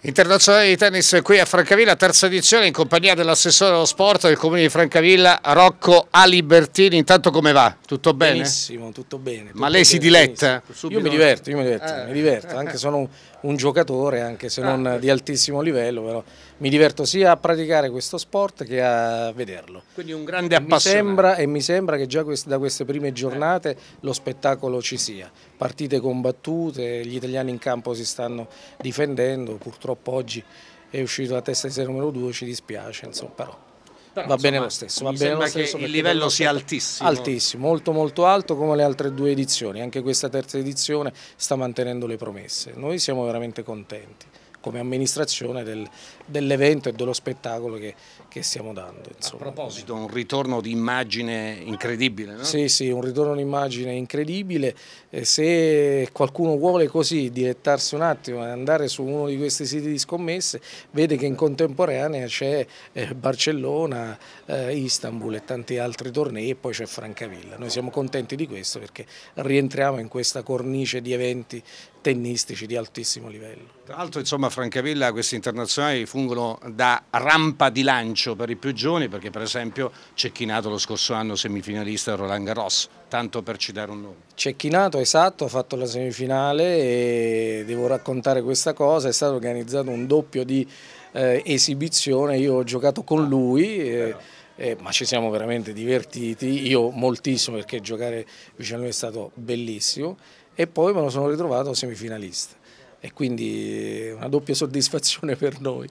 Internazionale di tennis qui a Francavilla, terza edizione in compagnia dell'assessore dello sport del comune di Francavilla, Rocco Alibertini. Intanto come va? Tutto bene? Benissimo, tutto bene. Tutto Ma lei bene, si diletta? Io mi diverto, io mi diverto, eh. mi diverto, anche sono un giocatore, anche se eh. non ah, di altissimo livello, però mi diverto sia a praticare questo sport che a vederlo. Quindi un grande appassionato. Mi sembra, e mi sembra che già da queste prime giornate lo spettacolo ci sia. Partite combattute, gli italiani in campo si stanno difendendo, purtroppo oggi è uscito la testa di serie numero 2, ci dispiace, insomma, però. Però, va insomma, bene lo stesso. Va bene lo stesso il livello sia altissimo. Altissimo, molto molto alto come le altre due edizioni. Anche questa terza edizione sta mantenendo le promesse. Noi siamo veramente contenti come amministrazione del, dell'evento e dello spettacolo che, che stiamo dando. Insomma. A proposito, un ritorno di immagine incredibile, no? Sì, sì, un ritorno di immagine incredibile. Eh, se qualcuno vuole così dilettarsi un attimo e andare su uno di questi siti di scommesse, vede che in contemporanea c'è eh, Barcellona, eh, Istanbul e tanti altri tornei e poi c'è Francavilla. Noi siamo contenti di questo perché rientriamo in questa cornice di eventi tennistici di altissimo livello. Tra l'altro, insomma, Francavilla, questi internazionali fu fungono da rampa di lancio per i più giovani perché per esempio Cecchinato lo scorso anno semifinalista Roland Garros, tanto per citare un nome. Cecchinato, esatto, ha fatto la semifinale e devo raccontare questa cosa, è stato organizzato un doppio di eh, esibizione, io ho giocato con lui. Eh, eh, ma ci siamo veramente divertiti, io moltissimo perché giocare vicino a lui è stato bellissimo e poi me lo sono ritrovato semifinalista e quindi una doppia soddisfazione per noi.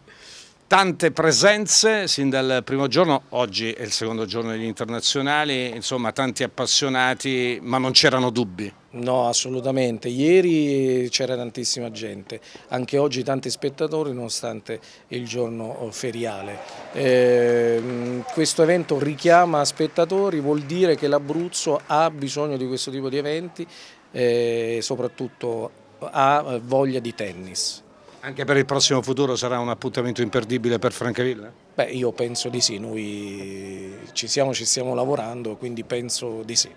Tante presenze sin dal primo giorno, oggi è il secondo giorno degli internazionali, insomma tanti appassionati, ma non c'erano dubbi. No, assolutamente. Ieri c'era tantissima gente, anche oggi tanti spettatori nonostante il giorno oh, feriale. Eh, questo evento richiama spettatori, vuol dire che l'Abruzzo ha bisogno di questo tipo di eventi e eh, soprattutto ha eh, voglia di tennis. Anche per il prossimo futuro sarà un appuntamento imperdibile per Francavilla? Beh, io penso di sì, noi ci siamo, ci stiamo lavorando, quindi penso di sì.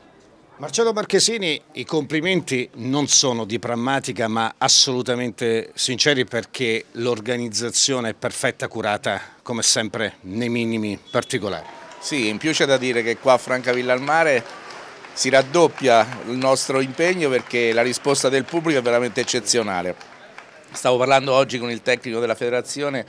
Marcello Marchesini, i complimenti non sono di prammatica ma assolutamente sinceri perché l'organizzazione è perfetta, curata come sempre nei minimi particolari. Sì, in più c'è da dire che qua a Francavilla al Mare si raddoppia il nostro impegno perché la risposta del pubblico è veramente eccezionale. Stavo parlando oggi con il tecnico della federazione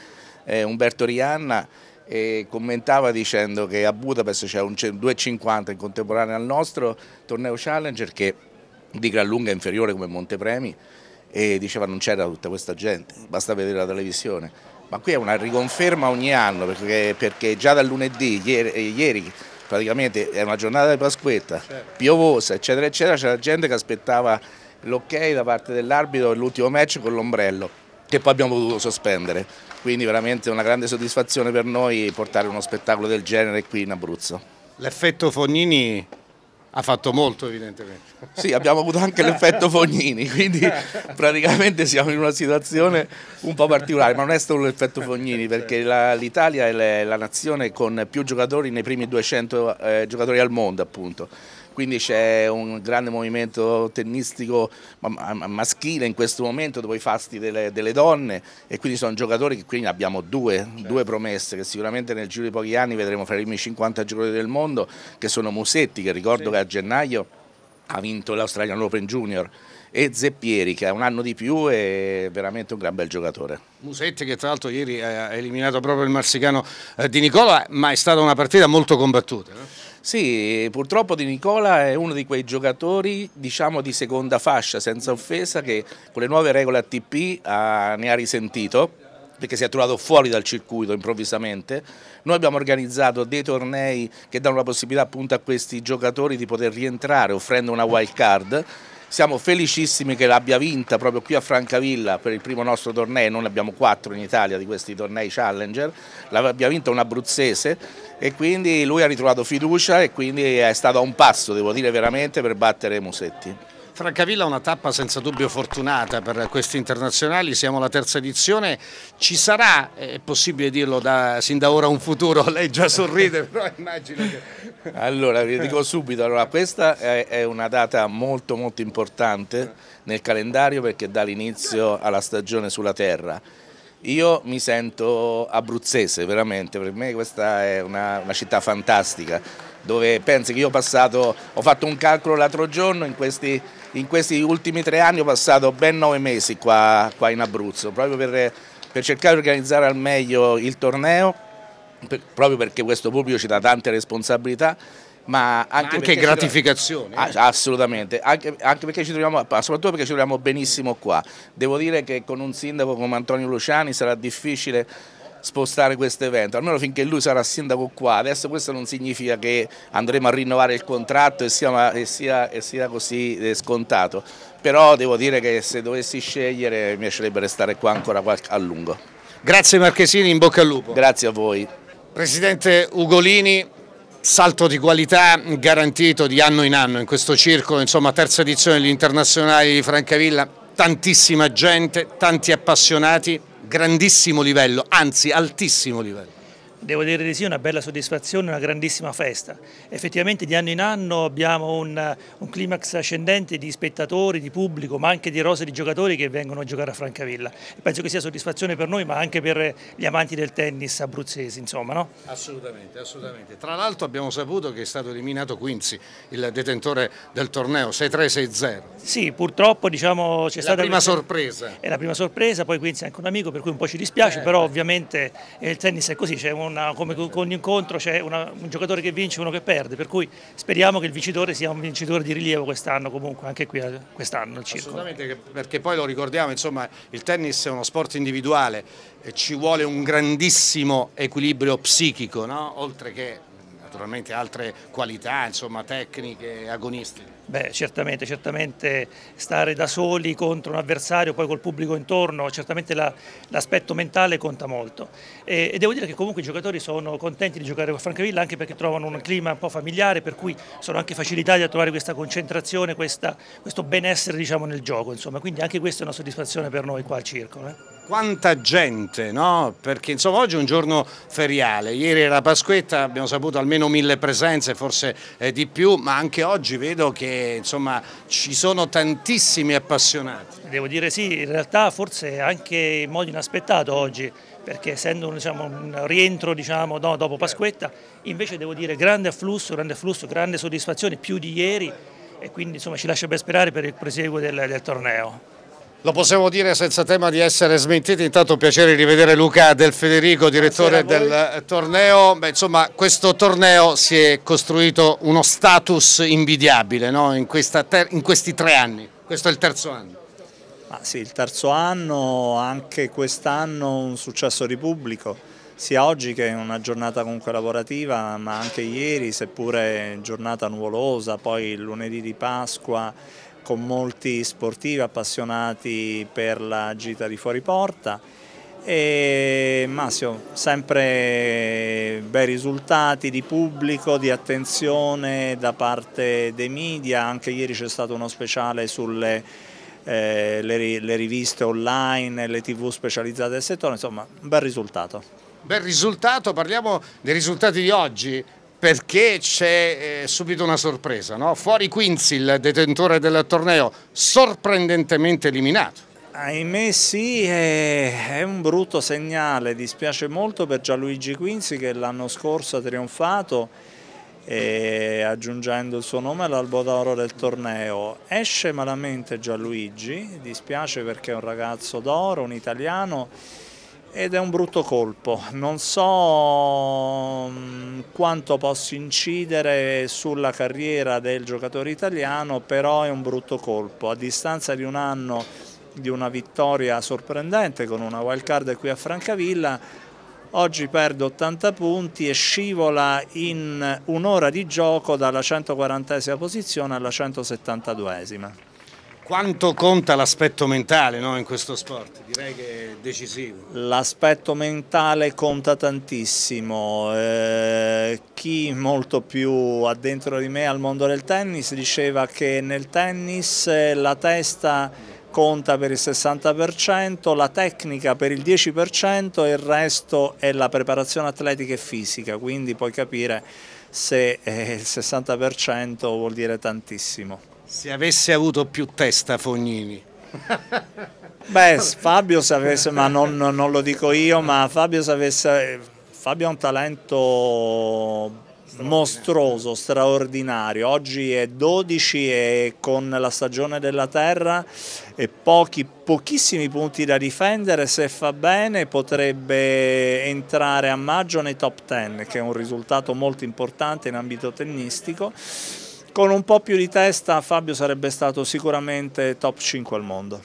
eh, Umberto Rianna e commentava dicendo che a Budapest c'è un 2,50 in contemporanea al nostro torneo Challenger che di gran lunga è inferiore come Montepremi e diceva non c'era tutta questa gente, basta vedere la televisione. Ma qui è una riconferma ogni anno perché, perché già dal lunedì, ieri, ieri praticamente era una giornata di Pasquetta, certo. piovosa, eccetera, eccetera, c'era gente che aspettava l'ok da parte dell'arbitro l'ultimo match con l'ombrello, che poi abbiamo potuto sospendere. Quindi veramente una grande soddisfazione per noi portare uno spettacolo del genere qui in Abruzzo. L'effetto Fognini ha fatto molto evidentemente. Sì, abbiamo avuto anche l'effetto Fognini, quindi praticamente siamo in una situazione un po' particolare, ma non è solo l'effetto Fognini perché la, l'Italia è la, la, nazione con più giocatori nei primi 200 eh, giocatori al mondo appunto quindi c'è un grande movimento tennistico maschile in questo momento dopo i fasti delle, delle donne e quindi sono giocatori che quindi abbiamo due, certo. due, promesse che sicuramente nel giro di pochi anni vedremo fra i primi 50 giocatori del mondo che sono Musetti che ricordo sì. che a gennaio ha vinto l'Australian Open Junior e Zeppieri che ha un anno di più è veramente un gran bel giocatore. Musetti che tra l'altro ieri ha eliminato proprio il marsicano eh, di Nicola ma è stata una partita molto combattuta. No? Eh? Sì, purtroppo Di Nicola è uno di quei giocatori diciamo di seconda fascia, senza offesa, che con le nuove regole ATP ha, ah, ne ha risentito perché si è trovato fuori dal circuito improvvisamente. Noi abbiamo organizzato dei tornei che danno la possibilità appunto a questi giocatori di poter rientrare offrendo una wild card siamo felicissimi che l'abbia vinta proprio qui a Francavilla per il primo nostro torneo, noi ne abbiamo quattro in Italia di questi tornei Challenger, l'abbia vinta un abruzzese e quindi lui ha ritrovato fiducia e quindi è stato a un passo, devo dire veramente, per battere Musetti. Francavilla è una tappa senza dubbio fortunata per questi internazionali, siamo alla terza edizione, ci sarà, è possibile dirlo da, sin da ora un futuro, lei già sorride però immagino che... Allora, vi dico subito, allora, questa è, è una data molto molto importante nel calendario perché dà l'inizio alla stagione sulla terra. Io mi sento abruzzese veramente, per me questa è una, una città fantastica dove pensi che io ho passato, ho fatto un calcolo l'altro giorno in questi in questi ultimi tre anni ho passato ben nove mesi qua, qua in Abruzzo, proprio per, per, cercare di organizzare al meglio il torneo, per, proprio perché questo pubblico ci dà tante responsabilità. Ma anche, ma anche gratificazioni. Troviamo, ah, eh? Assolutamente, anche, anche, perché ci troviamo, soprattutto perché ci troviamo benissimo qua. Devo dire che con un sindaco come Antonio Luciani sarà difficile spostare questo evento, almeno finché lui sarà sindaco qua. Adesso questo non significa che andremo a rinnovare il contratto e sia, e sia, e sia così eh, scontato, però devo dire che se dovessi scegliere mi piacerebbe restare qua ancora a lungo. Grazie Marchesini, in bocca al lupo. Grazie a voi. Presidente Ugolini, salto di qualità garantito di anno in anno in questo circo, insomma terza edizione degli internazionali di Francavilla, tantissima gente, tanti appassionati, grandissimo livello, anzi altissimo livello. Devo dire di sì, una bella soddisfazione, una grandissima festa. Effettivamente di anno in anno abbiamo un, un climax ascendente di spettatori, di pubblico, ma anche di rose di giocatori che vengono a giocare a Francavilla. Penso che sia soddisfazione per noi, ma anche per gli amanti del tennis abruzzesi, insomma, no? Assolutamente, assolutamente. Tra l'altro abbiamo saputo che è stato eliminato Quinzi, il detentore del torneo, 6-3-6-0. Sì, purtroppo diciamo c'è stata... La prima sorpresa. È la prima sorpresa, poi Quinzi è anche un amico, per cui un po' ci dispiace, eh, però eh. ovviamente il tennis è così, c'è un eh, una, come con ogni incontro c'è un giocatore che vince e uno che perde, per cui speriamo che il vincitore sia un vincitore di rilievo quest'anno comunque, anche qui eh, quest'anno il circo. Assolutamente, perché poi lo ricordiamo, insomma il tennis è uno sport individuale, e ci vuole un grandissimo equilibrio psichico, no? oltre che naturalmente altre qualità, insomma tecniche, agonistiche. Beh, certamente, certamente stare da soli contro un avversario, poi col pubblico intorno, certamente l'aspetto mentale conta molto. E, e, devo dire che comunque i giocatori sono contenti di giocare con Francavilla anche perché trovano un clima un po' familiare, per cui sono anche facilitati a trovare questa concentrazione, questa, questo benessere diciamo, nel gioco. Insomma. Quindi anche questa è una soddisfazione per noi qua al circolo. Eh quanta gente, no? Perché insomma oggi è un giorno feriale, ieri era Pasquetta, abbiamo saputo almeno mille presenze, forse eh, di più, ma anche oggi vedo che insomma, ci sono tantissimi appassionati. Devo dire sì, in realtà forse anche in modo inaspettato oggi perché essendo diciamo, un rientro diciamo, no, dopo certo. Pasquetta, invece devo dire grande afflusso, grande afflusso, grande soddisfazione, più di ieri e quindi insomma, ci lascia ben sperare per il proseguo del, del torneo. Lo possiamo dire senza tema di essere smentiti, intanto un piacere rivedere Luca Del Federico, direttore del torneo. Beh, insomma, questo torneo si è costruito uno status invidiabile no? in, in questi tre anni, questo è il terzo anno. Ah, sì, il terzo anno, anche quest'anno un successo di pubblico, sia oggi che in una giornata comunque lavorativa, ma anche ieri, seppure giornata nuvolosa, poi lunedì di Pasqua con molti sportivi appassionati per la gita di fuori porta e Massimo, sempre bei risultati di pubblico, di attenzione da parte dei media, anche ieri c'è stato uno speciale sulle eh, le, le riviste online, le tv specializzate del settore, insomma un bel risultato. Bel risultato, parliamo dei risultati di oggi, perché c'è eh, subito una sorpresa, no? fuori Quincy il detentore del torneo, sorprendentemente eliminato. Ahimè sì, è, un brutto segnale, dispiace molto per Gianluigi Quinzi che l'anno scorso ha trionfato aggiungendo il suo nome all'albo d'oro del torneo. Esce malamente Gianluigi, dispiace perché è un ragazzo d'oro, un italiano ed è un brutto colpo. Non so mm, quanto possa incidere sulla carriera del giocatore italiano, però è un brutto colpo. A distanza di un anno di una vittoria sorprendente con una wild card qui a Francavilla, oggi perde 80 punti e scivola in un'ora di gioco dalla 140 posizione alla 172esima. Quanto conta l'aspetto mentale no, in questo sport? Direi che è decisivo. L'aspetto mentale conta tantissimo. Eh, chi molto più ha dentro di me al mondo del tennis diceva che nel tennis eh, la testa conta per il 60%, la tecnica per il 10% e il resto è la preparazione atletica e fisica, quindi puoi capire se eh, il 60% vuol dire tantissimo. Se avesse avuto più testa Fognini. Beh, Fabio se avesse, ma non, non lo dico io, ma Fabio se avesse... Fabio ha un talento Straordinario. mostruoso, straordinario. Oggi è 12 e con la stagione della terra e pochi, pochissimi punti da difendere, se fa bene potrebbe entrare a maggio nei top 10, che è un risultato molto importante in ambito tennistico con un po' più di testa Fabio sarebbe stato sicuramente top 5 al mondo.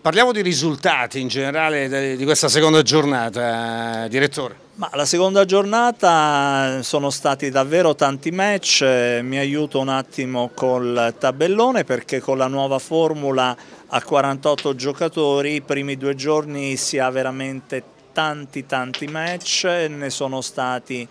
Parliamo di risultati in generale di questa seconda giornata, direttore. Ma la seconda giornata sono stati davvero tanti match, eh, mi aiuto un attimo col tabellone perché con la nuova formula a 48 giocatori i primi due giorni si ha veramente tanti tanti match, eh, ne sono stati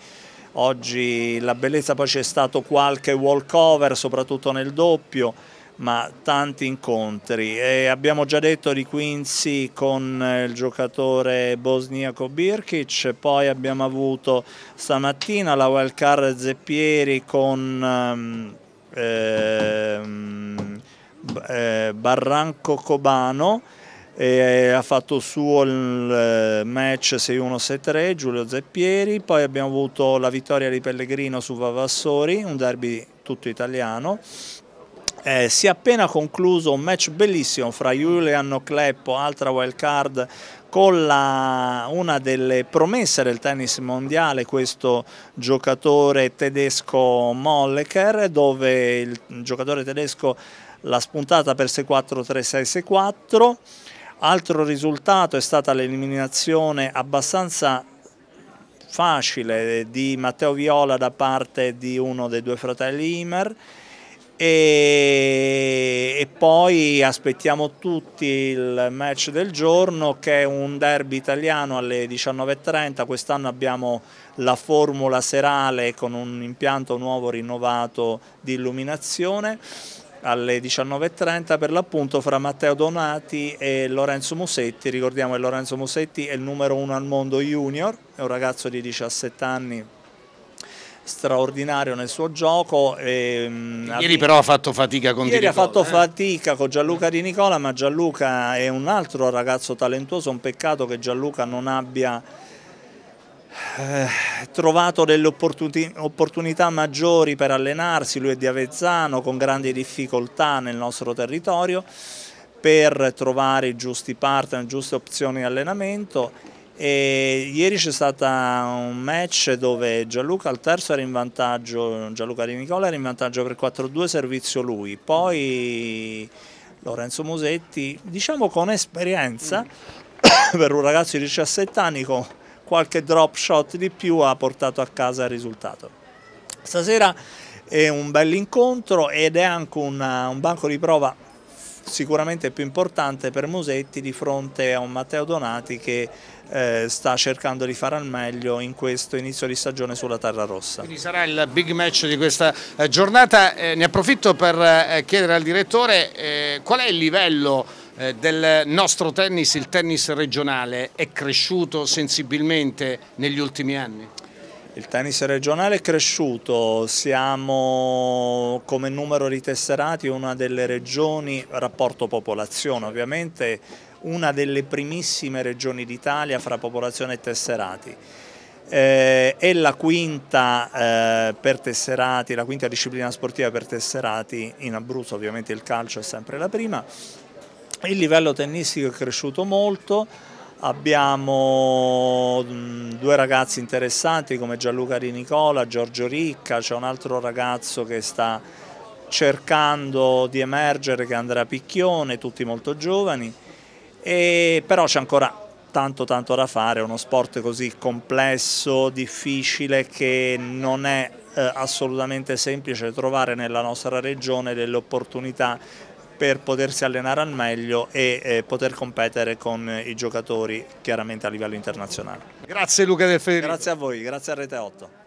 Oggi la bellezza, poi c'è stato qualche walkover, soprattutto nel doppio, ma tanti incontri. E abbiamo già detto di Quincy con eh, il giocatore bosniaco Birkic, poi abbiamo avuto stamattina la wild card Zeppieri con ehm, ehm eh, Barranco Cobano e eh, ha fatto suo il eh, match 6-1-6-3 Giulio Zeppieri, poi abbiamo avuto la vittoria di Pellegrino su Vavassori, un derby tutto italiano. Eh, si è appena concluso un match bellissimo fra Juliano Cleppo, altra wild card, con la, una delle promesse del tennis mondiale, questo giocatore tedesco Molleker, dove il giocatore tedesco l'ha spuntata per 6-4-3-6-6-4 Altro risultato è stata l'eliminazione abbastanza facile di Matteo Viola da parte di uno dei due fratelli Imer e, e, poi aspettiamo tutti il match del giorno che è un derby italiano alle 19.30, quest'anno abbiamo la formula serale con un impianto nuovo rinnovato di illuminazione alle 19.30 per l'appunto fra Matteo Donati e Lorenzo Musetti. Ricordiamo che Lorenzo Musetti è il numero uno al mondo junior, è un ragazzo di 17 anni straordinario nel suo gioco. E, mm, ieri però ha fatto fatica con Ieri Nicola, ha fatto eh? fatica con Gianluca Di Nicola, ma Gianluca è un altro ragazzo talentuoso, un peccato che Gianluca non abbia eh, trovato delle opportunità maggiori per allenarsi, lui è di Avezzano con grandi difficoltà nel nostro territorio per trovare i giusti partner, le giuste opzioni di allenamento e ieri c'è stato un match dove Gianluca al terzo era in vantaggio, Gianluca Di Nicola era in vantaggio per 4-2 servizio lui, poi Lorenzo Musetti diciamo con esperienza per un ragazzo di 17 anni con qualche drop shot di più ha portato a casa il risultato. Stasera è un bel incontro ed è anche una, un banco di prova sicuramente più importante per Musetti di fronte a un Matteo Donati che eh, sta cercando di fare al meglio in questo inizio di stagione sulla Terra Rossa. Quindi sarà il big match di questa eh, giornata, eh, ne approfitto per eh, chiedere al direttore eh, qual è il livello eh, del nostro tennis, il tennis regionale, è cresciuto sensibilmente negli ultimi anni? Il tennis regionale è cresciuto, siamo come numero di tesserati una delle regioni, rapporto popolazione ovviamente, una delle primissime regioni d'Italia fra popolazione e tesserati. Eh, è la quinta eh, per tesserati, la quinta disciplina sportiva per tesserati in Abruzzo, ovviamente il calcio è sempre la prima il livello tennistico è cresciuto molto, abbiamo due ragazzi interessanti come Gianluca Di Nicola, Giorgio Ricca, c'è un altro ragazzo che sta cercando di emergere che andrà a Picchione, tutti molto giovani, e però c'è ancora tanto tanto da fare, uno sport così complesso, difficile che non è eh, assolutamente semplice trovare nella nostra regione delle opportunità per potersi allenare al meglio e eh, poter competere con i giocatori chiaramente a livello internazionale. Grazie Luca Del Federico. Grazie a voi, grazie a Rete 8.